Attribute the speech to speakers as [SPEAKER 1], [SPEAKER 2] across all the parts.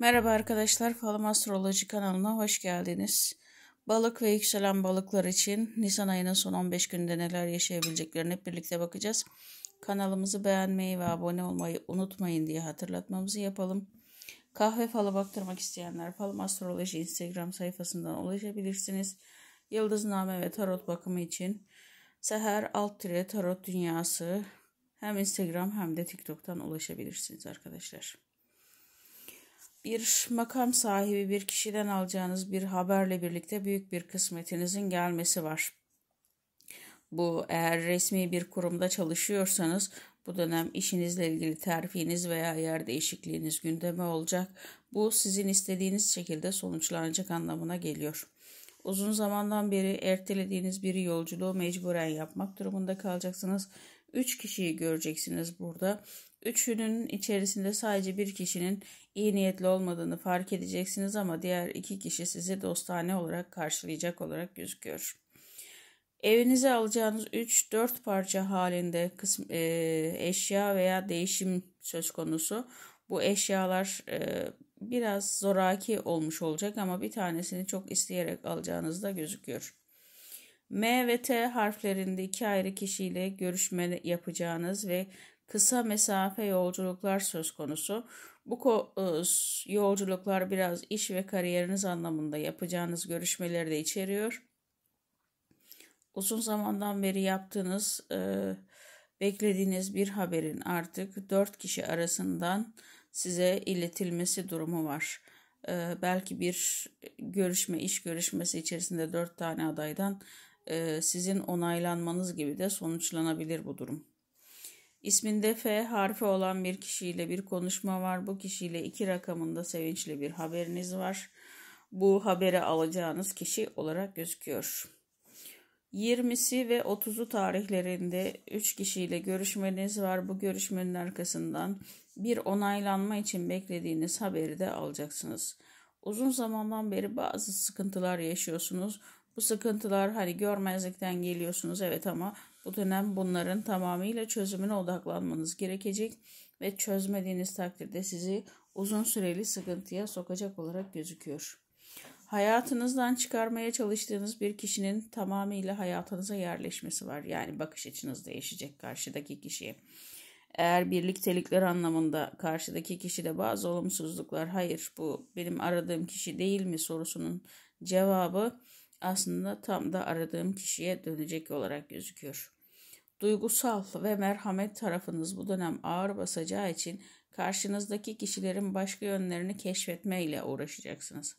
[SPEAKER 1] Merhaba arkadaşlar, Falım Astroloji kanalına hoş geldiniz. Balık ve yükselen balıklar için Nisan ayının son 15 günde neler yaşayabileceklerini hep birlikte bakacağız. Kanalımızı beğenmeyi ve abone olmayı unutmayın diye hatırlatmamızı yapalım. Kahve falı baktırmak isteyenler Falım Astroloji Instagram sayfasından ulaşabilirsiniz. Yıldızname ve tarot bakımı için Seher Alt Tarot Dünyası hem Instagram hem de TikTok'tan ulaşabilirsiniz arkadaşlar bir makam sahibi bir kişiden alacağınız bir haberle birlikte büyük bir kısmetinizin gelmesi var. Bu eğer resmi bir kurumda çalışıyorsanız bu dönem işinizle ilgili terfiiniz veya yer değişikliğiniz gündeme olacak. Bu sizin istediğiniz şekilde sonuçlanacak anlamına geliyor. Uzun zamandan beri ertelediğiniz bir yolculuğu mecburen yapmak durumunda kalacaksınız. Üç kişiyi göreceksiniz burada. Üçünün içerisinde sadece bir kişinin iyi niyetli olmadığını fark edeceksiniz ama diğer iki kişi sizi dostane olarak karşılayacak olarak gözüküyor. Evinize alacağınız 3-4 parça halinde kısm, e, eşya veya değişim söz konusu. Bu eşyalar e, biraz zoraki olmuş olacak ama bir tanesini çok isteyerek alacağınız da gözüküyor. M ve T harflerinde iki ayrı kişiyle görüşme yapacağınız ve kısa mesafe yolculuklar söz konusu. Bu e, yolculuklar biraz iş ve kariyeriniz anlamında yapacağınız görüşmeleri de içeriyor. Uzun zamandan beri yaptığınız, e, beklediğiniz bir haberin artık dört kişi arasından size iletilmesi durumu var. E, belki bir görüşme, iş görüşmesi içerisinde dört tane adaydan sizin onaylanmanız gibi de sonuçlanabilir bu durum. İsminde F harfi olan bir kişiyle bir konuşma var. Bu kişiyle iki rakamında sevinçli bir haberiniz var. Bu haberi alacağınız kişi olarak gözüküyor. 20'si ve 30'u tarihlerinde 3 kişiyle görüşmeniz var. Bu görüşmenin arkasından bir onaylanma için beklediğiniz haberi de alacaksınız. Uzun zamandan beri bazı sıkıntılar yaşıyorsunuz. Bu sıkıntılar hani görmezlikten geliyorsunuz evet ama bu dönem bunların tamamıyla çözümüne odaklanmanız gerekecek ve çözmediğiniz takdirde sizi uzun süreli sıkıntıya sokacak olarak gözüküyor. Hayatınızdan çıkarmaya çalıştığınız bir kişinin tamamıyla hayatınıza yerleşmesi var. Yani bakış açınız değişecek karşıdaki kişiye. Eğer birliktelikler anlamında karşıdaki kişide bazı olumsuzluklar hayır bu benim aradığım kişi değil mi sorusunun cevabı aslında tam da aradığım kişiye dönecek olarak gözüküyor. Duygusal ve merhamet tarafınız bu dönem ağır basacağı için karşınızdaki kişilerin başka yönlerini keşfetmeyle uğraşacaksınız.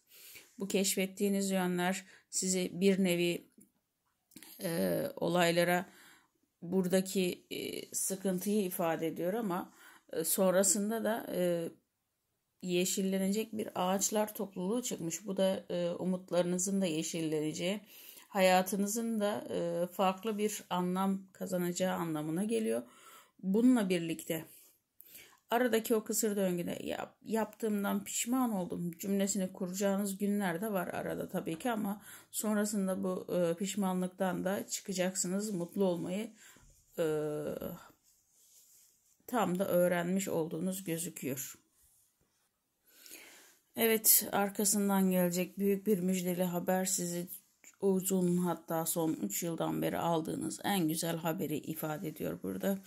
[SPEAKER 1] Bu keşfettiğiniz yönler sizi bir nevi e, olaylara buradaki e, sıkıntıyı ifade ediyor ama e, sonrasında da e, yeşillenecek bir ağaçlar topluluğu çıkmış. Bu da e, umutlarınızın da yeşilleneceği, hayatınızın da e, farklı bir anlam kazanacağı anlamına geliyor. Bununla birlikte aradaki o kısır döngüde yap, yaptığımdan pişman oldum cümlesini kuracağınız günler de var arada tabii ki ama sonrasında bu e, pişmanlıktan da çıkacaksınız mutlu olmayı e, tam da öğrenmiş olduğunuz gözüküyor. Evet arkasından gelecek büyük bir müjdeli haber sizi uzun hatta son 3 yıldan beri aldığınız en güzel haberi ifade ediyor burada.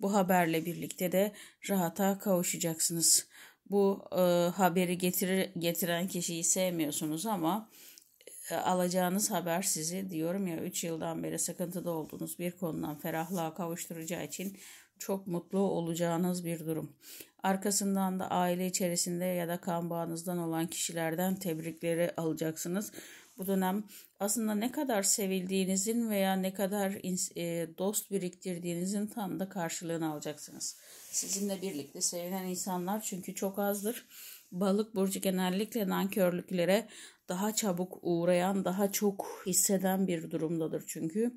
[SPEAKER 1] Bu haberle birlikte de rahata kavuşacaksınız. Bu e, haberi getirir, getiren kişiyi sevmiyorsunuz ama e, alacağınız haber sizi diyorum ya 3 yıldan beri sıkıntıda olduğunuz bir konudan ferahlığa kavuşturacağı için çok mutlu olacağınız bir durum. Arkasından da aile içerisinde ya da kan bağınızdan olan kişilerden tebrikleri alacaksınız. Bu dönem aslında ne kadar sevildiğinizin veya ne kadar e, dost biriktirdiğinizin tam da karşılığını alacaksınız. Sizinle birlikte sevilen insanlar çünkü çok azdır. Balık burcu genellikle nankörlüklere daha çabuk uğrayan, daha çok hisseden bir durumdadır çünkü.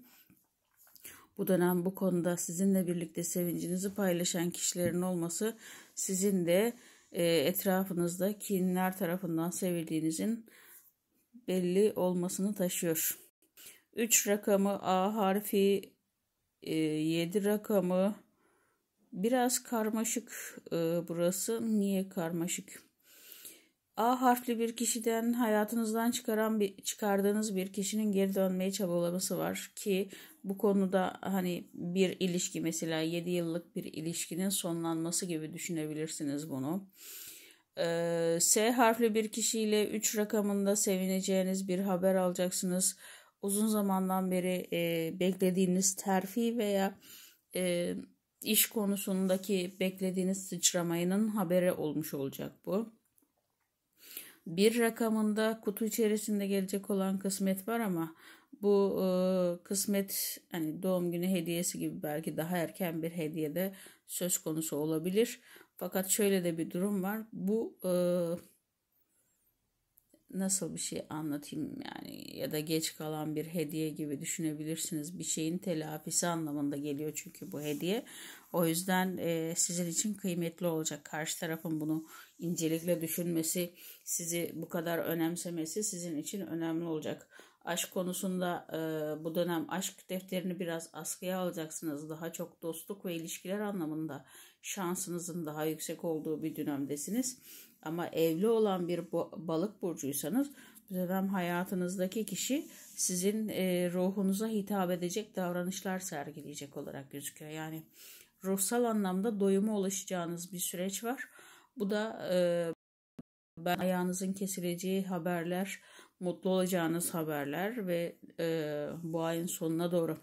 [SPEAKER 1] Bu dönem bu konuda sizinle birlikte sevincinizi paylaşan kişilerin olması sizin de e, etrafınızda kinler tarafından sevildiğinizin belli olmasını taşıyor. 3 rakamı A harfi, e, rakamı biraz karmaşık e, burası. Niye karmaşık? A harfli bir kişiden hayatınızdan çıkaran bir, çıkardığınız bir kişinin geri dönmeye çabalaması var ki bu konuda hani bir ilişki mesela 7 yıllık bir ilişkinin sonlanması gibi düşünebilirsiniz bunu. Ee, S harfli bir kişiyle 3 rakamında sevineceğiniz bir haber alacaksınız. Uzun zamandan beri e, beklediğiniz terfi veya e, iş konusundaki beklediğiniz sıçramayının haberi olmuş olacak bu. Bir rakamında kutu içerisinde gelecek olan kısmet var ama bu e, kısmet hani doğum günü hediyesi gibi belki daha erken bir hediye de söz konusu olabilir. Fakat şöyle de bir durum var. Bu e, nasıl bir şey anlatayım yani ya da geç kalan bir hediye gibi düşünebilirsiniz. Bir şeyin telafisi anlamında geliyor çünkü bu hediye. O yüzden e, sizin için kıymetli olacak. Karşı tarafın bunu incelikle düşünmesi, sizi bu kadar önemsemesi sizin için önemli olacak. Aşk konusunda e, bu dönem aşk defterini biraz askıya alacaksınız. Daha çok dostluk ve ilişkiler anlamında şansınızın daha yüksek olduğu bir dönemdesiniz ama evli olan bir balık burcuysanız bu dönem hayatınızdaki kişi sizin e, ruhunuza hitap edecek davranışlar sergileyecek olarak gözüküyor. Yani ruhsal anlamda doyuma ulaşacağınız bir süreç var. Bu da e, ben ayağınızın kesileceği haberler, mutlu olacağınız haberler ve e, bu ayın sonuna doğru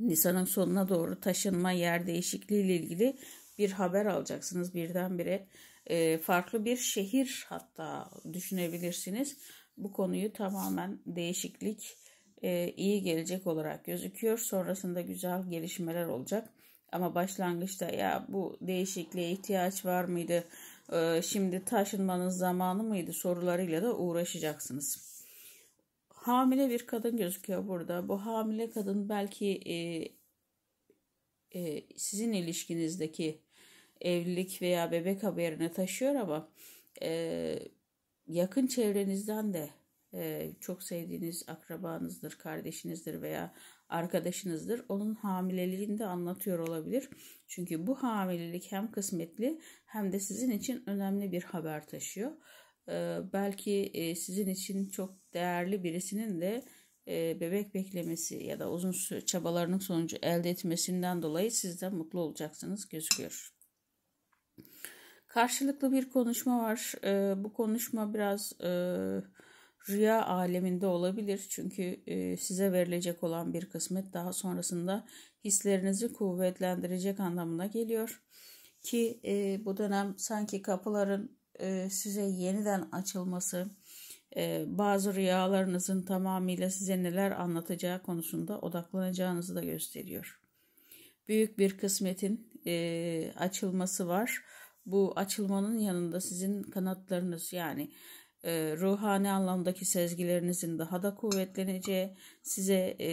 [SPEAKER 1] Nisan'ın sonuna doğru taşınma yer değişikliği ile ilgili bir haber alacaksınız birdenbire e, farklı bir şehir hatta düşünebilirsiniz. Bu konuyu tamamen değişiklik e, iyi gelecek olarak gözüküyor. Sonrasında güzel gelişmeler olacak. Ama başlangıçta ya bu değişikliğe ihtiyaç var mıydı? E, şimdi taşınmanın zamanı mıydı sorularıyla da uğraşacaksınız. Hamile bir kadın gözüküyor burada. Bu hamile kadın belki e, e, sizin ilişkinizdeki evlilik veya bebek haberini taşıyor ama e, yakın çevrenizden de e, çok sevdiğiniz akrabanızdır, kardeşinizdir veya arkadaşınızdır. Onun hamileliğini de anlatıyor olabilir. Çünkü bu hamilelik hem kısmetli hem de sizin için önemli bir haber taşıyor. E, belki e, sizin için çok değerli birisinin de e, bebek beklemesi ya da uzun çabalarının sonucu elde etmesinden dolayı siz de mutlu olacaksınız gözüküyor. Karşılıklı bir konuşma var. E, bu konuşma biraz e, rüya aleminde olabilir. Çünkü e, size verilecek olan bir kısmet daha sonrasında hislerinizi kuvvetlendirecek anlamına geliyor. Ki e, bu dönem sanki kapıların e, size yeniden açılması, e, bazı rüyalarınızın tamamıyla size neler anlatacağı konusunda odaklanacağınızı da gösteriyor. Büyük bir kısmetin e, açılması var bu açılmanın yanında sizin kanatlarınız yani e, ruhani anlamdaki sezgilerinizin daha da kuvvetleneceği, size e,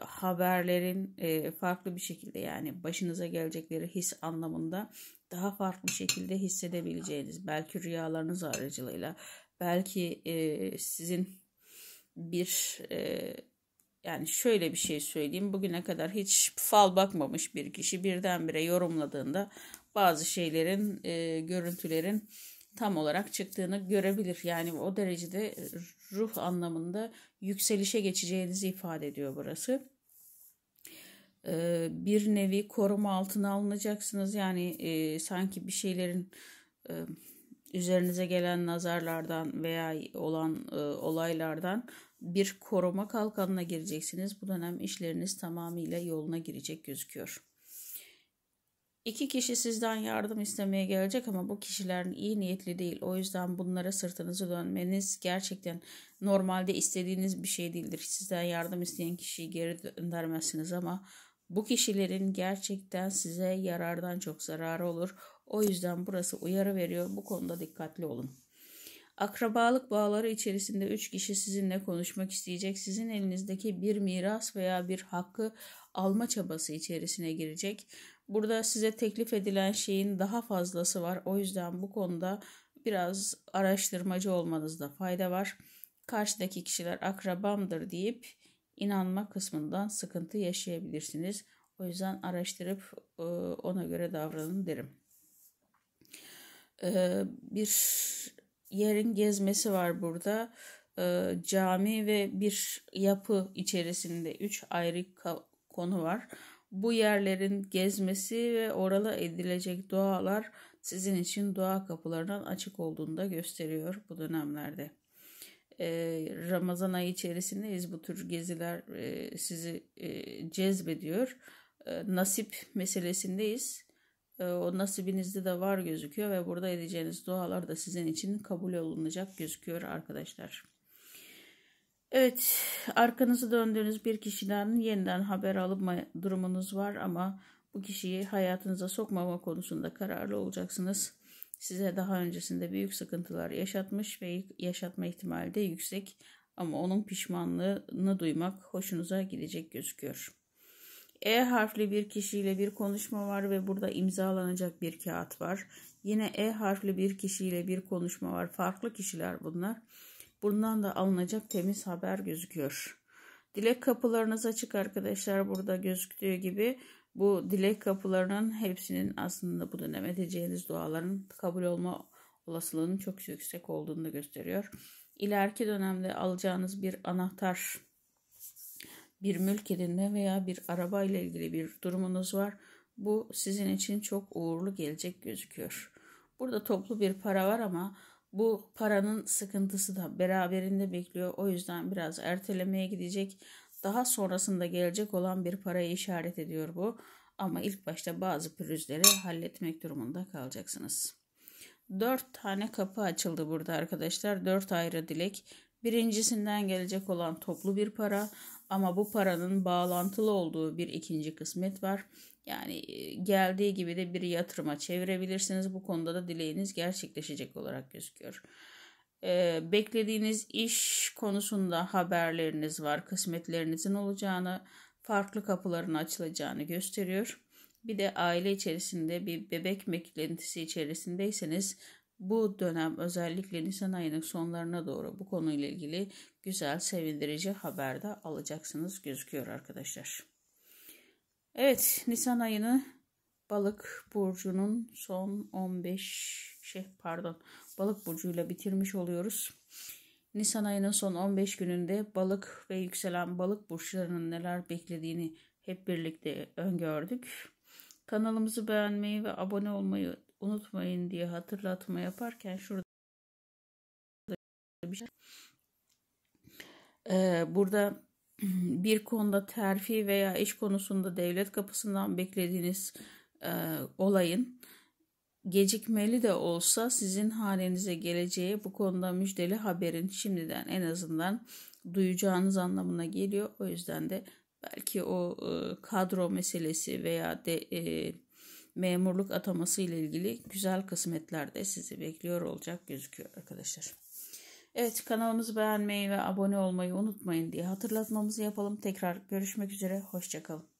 [SPEAKER 1] haberlerin e, farklı bir şekilde yani başınıza gelecekleri his anlamında daha farklı şekilde hissedebileceğiniz, belki rüyalarınız aracılığıyla, belki e, sizin bir e, yani şöyle bir şey söyleyeyim. Bugüne kadar hiç fal bakmamış bir kişi birdenbire yorumladığında bazı şeylerin, e, görüntülerin tam olarak çıktığını görebilir. Yani o derecede ruh anlamında yükselişe geçeceğinizi ifade ediyor burası. E, bir nevi koruma altına alınacaksınız. Yani e, sanki bir şeylerin e, üzerinize gelen nazarlardan veya olan e, olaylardan bir koruma kalkanına gireceksiniz. Bu dönem işleriniz tamamıyla yoluna girecek gözüküyor. İki kişi sizden yardım istemeye gelecek ama bu kişiler iyi niyetli değil. O yüzden bunlara sırtınızı dönmeniz gerçekten normalde istediğiniz bir şey değildir. Sizden yardım isteyen kişiyi geri döndürmezsiniz ama bu kişilerin gerçekten size yarardan çok zararı olur. O yüzden burası uyarı veriyor. Bu konuda dikkatli olun. Akrabalık bağları içerisinde üç kişi sizinle konuşmak isteyecek. Sizin elinizdeki bir miras veya bir hakkı alma çabası içerisine girecek. Burada size teklif edilen şeyin daha fazlası var. O yüzden bu konuda biraz araştırmacı olmanızda fayda var. Karşıdaki kişiler akrabamdır deyip inanma kısmından sıkıntı yaşayabilirsiniz. O yüzden araştırıp e, ona göre davranın derim. E, bir yerin gezmesi var burada. E, cami ve bir yapı içerisinde üç ayrı konu var. Bu yerlerin gezmesi ve orala edilecek dualar sizin için dua kapılarının açık olduğunu da gösteriyor bu dönemlerde. Ee, Ramazan ayı içerisindeyiz. Bu tür geziler e, sizi e, cezbediyor. E, nasip meselesindeyiz. Ee, o nasibinizde de var gözüküyor ve burada edeceğiniz dualar da sizin için kabul olunacak gözüküyor arkadaşlar. Evet, arkanızı döndüğünüz bir kişiden yeniden haber alınma durumunuz var ama bu kişiyi hayatınıza sokmama konusunda kararlı olacaksınız. Size daha öncesinde büyük sıkıntılar yaşatmış ve yaşatma ihtimali de yüksek ama onun pişmanlığını duymak hoşunuza gidecek gözüküyor. E harfli bir kişiyle bir konuşma var ve burada imzalanacak bir kağıt var. Yine E harfli bir kişiyle bir konuşma var. Farklı kişiler bunlar. Bundan da alınacak temiz haber gözüküyor. Dilek kapılarınız açık arkadaşlar burada gözüktüğü gibi bu dilek kapılarının hepsinin aslında bu dönem edeceğiniz duaların kabul olma olasılığının çok yüksek olduğunu da gösteriyor. İleriki dönemde alacağınız bir anahtar, bir mülk edinme veya bir araba ile ilgili bir durumunuz var. Bu sizin için çok uğurlu gelecek gözüküyor. Burada toplu bir para var ama bu paranın sıkıntısı da beraberinde bekliyor. O yüzden biraz ertelemeye gidecek. Daha sonrasında gelecek olan bir parayı işaret ediyor bu. Ama ilk başta bazı pürüzleri halletmek durumunda kalacaksınız. dört tane kapı açıldı burada arkadaşlar. dört ayrı dilek. Birincisinden gelecek olan toplu bir para. Ama bu paranın bağlantılı olduğu bir ikinci kısmet var. Yani e, geldiği gibi de bir yatırıma çevirebilirsiniz. Bu konuda da dileğiniz gerçekleşecek olarak gözüküyor. Ee, beklediğiniz iş konusunda haberleriniz var. Kısmetlerinizin olacağını, farklı kapıların açılacağını gösteriyor. Bir de aile içerisinde bir bebek beklentisi içerisindeyseniz bu dönem özellikle Nisan ayının sonlarına doğru bu konuyla ilgili güzel, sevindirici haber de alacaksınız gözüküyor arkadaşlar. Evet, Nisan ayını Balık burcunun son 15 şey pardon, Balık burcuyla bitirmiş oluyoruz. Nisan ayının son 15 gününde balık ve yükselen balık burçlarının neler beklediğini hep birlikte öngördük. Kanalımızı beğenmeyi ve abone olmayı unutmayın diye hatırlatma yaparken şurada bir şey. Ee, burada bir konuda terfi veya iş konusunda devlet kapısından beklediğiniz e, olayın gecikmeli de olsa sizin hanenize geleceği bu konuda müjdeli haberin şimdiden en azından duyacağınız anlamına geliyor. O yüzden de belki o e, kadro meselesi veya de e, memurluk ataması ile ilgili güzel kısmetler de sizi bekliyor olacak gözüküyor arkadaşlar. Evet kanalımızı beğenmeyi ve abone olmayı unutmayın diye hatırlatmamızı yapalım. Tekrar görüşmek üzere. Hoşçakalın.